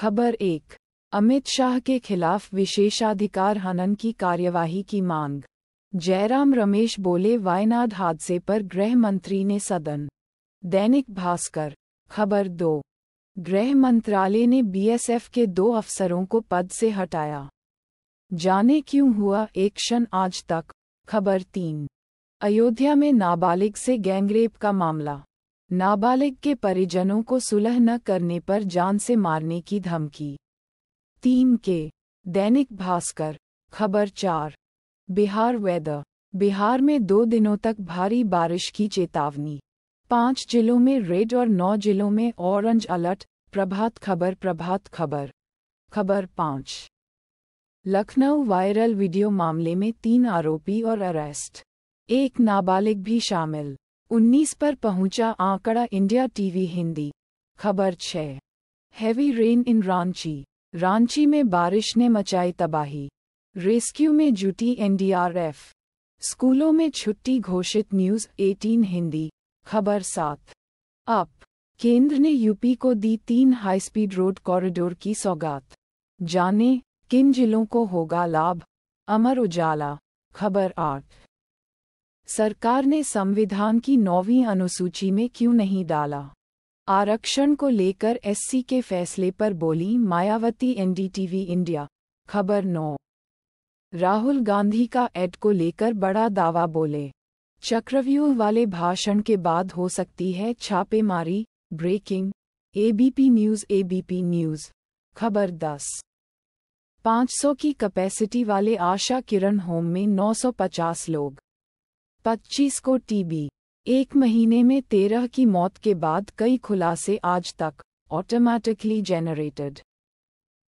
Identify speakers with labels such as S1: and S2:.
S1: खबर एक अमित शाह के खिलाफ विशेषाधिकार हनन की कार्यवाही की मांग जयराम रमेश बोले वायनाड हादसे पर गृह मंत्री ने सदन दैनिक भास्कर खबर दो गृह मंत्रालय ने बीएसएफ के दो अफसरों को पद से हटाया जाने क्यों हुआ एक क्षण आज तक खबर तीन अयोध्या में नाबालिग से गैंगरेप का मामला नाबालिग के परिजनों को सुलह न करने पर जान से मारने की धमकी तीन के दैनिक भास्कर खबर चार बिहार वेदर बिहार में दो दिनों तक भारी बारिश की चेतावनी पांच जिलों में रेड और नौ जिलों में ऑरेंज अलर्ट प्रभात खबर प्रभात खबर खबर पाँच लखनऊ वायरल वीडियो मामले में तीन आरोपी और अरेस्ट एक नाबालिग भी शामिल 19 पर पहुंचा आंकड़ा इंडिया टीवी हिंदी खबर छः heavy rain in Ranchi Ranchi में बारिश ने मचाई तबाही रेस्क्यू में जुटी एनडीआरएफ स्कूलों में छुट्टी घोषित न्यूज 18 हिंदी खबर सात अप केंद्र ने यूपी को दी तीन हाई स्पीड रोड कॉरिडोर की सौगात जाने किन जिलों को होगा लाभ अमर उजाला खबर आठ सरकार ने संविधान की नौवीं अनुसूची में क्यों नहीं डाला आरक्षण को लेकर एससी के फैसले पर बोली मायावती एनडीटीवी इंडिया खबर नौ राहुल गांधी का एड को लेकर बड़ा दावा बोले चक्रव्यूह वाले भाषण के बाद हो सकती है छापेमारी breaking ABP news ABP news खबर दस 500 की कैपेसिटी वाले आशा किरण होम में 950 लोग पच्चीस को टीबी एक महीने में तेरह की मौत के बाद कई खुलासे आज तक ऑटोमैटिकली जेनरेटेड